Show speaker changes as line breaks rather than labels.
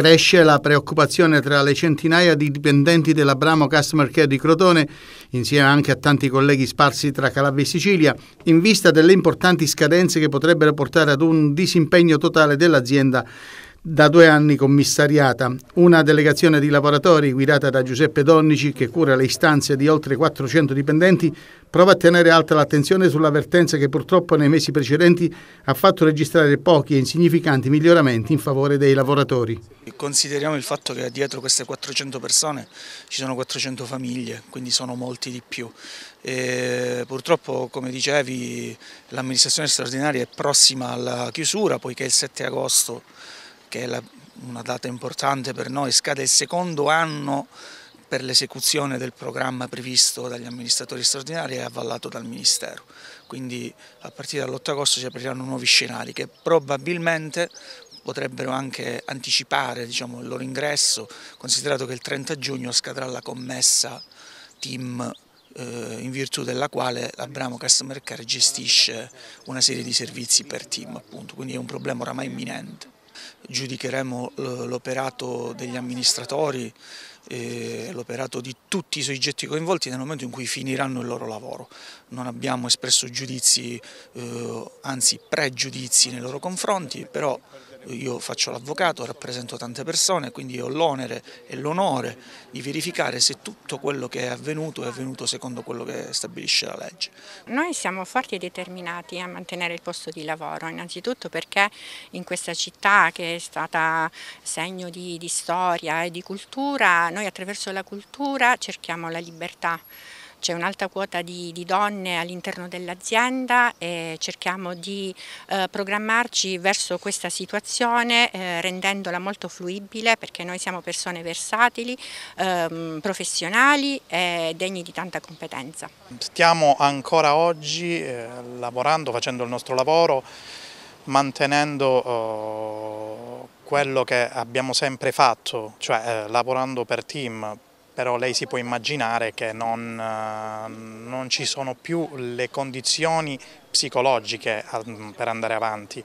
Cresce la preoccupazione tra le centinaia di dipendenti dell'Abramo Customer Care di Crotone, insieme anche a tanti colleghi sparsi tra Calabria e Sicilia, in vista delle importanti scadenze che potrebbero portare ad un disimpegno totale dell'azienda da due anni commissariata. Una delegazione di lavoratori guidata da Giuseppe Donnici, che cura le istanze di oltre 400 dipendenti, prova a tenere alta l'attenzione sull'avvertenza che purtroppo nei mesi precedenti ha fatto registrare pochi e insignificanti miglioramenti in favore dei lavoratori.
Consideriamo il fatto che dietro queste 400 persone ci sono 400 famiglie, quindi sono molti di più. E purtroppo, come dicevi, l'amministrazione straordinaria è prossima alla chiusura, poiché il 7 agosto che è la, una data importante per noi, scade il secondo anno per l'esecuzione del programma previsto dagli amministratori straordinari e avvallato dal Ministero. Quindi a partire dall'8 agosto si apriranno nuovi scenari che probabilmente potrebbero anche anticipare diciamo, il loro ingresso, considerato che il 30 giugno scadrà la commessa team eh, in virtù della quale Abramo Customer Care gestisce una serie di servizi per team, appunto, quindi è un problema oramai imminente giudicheremo eh, l'operato degli amministratori, l'operato di tutti i soggetti coinvolti nel momento in cui finiranno il loro lavoro. Non abbiamo espresso giudizi, eh, anzi pregiudizi nei loro confronti, però io faccio l'avvocato, rappresento tante persone, quindi ho l'onere e l'onore di verificare se tutto quello che è avvenuto è avvenuto secondo quello che stabilisce la legge.
Noi siamo forti e determinati a mantenere il posto di lavoro, innanzitutto perché in questa città che è stata segno di, di storia e di cultura noi attraverso la cultura cerchiamo la libertà. C'è un'alta quota di, di donne all'interno dell'azienda e cerchiamo di eh, programmarci verso questa situazione eh, rendendola molto fluibile perché noi siamo persone versatili, ehm, professionali e degni di tanta competenza.
Stiamo ancora oggi eh, lavorando, facendo il nostro lavoro, mantenendo oh, quello che abbiamo sempre fatto, cioè eh, lavorando per team, però lei si può immaginare che non, eh, non ci sono più le condizioni psicologiche mm, per andare avanti.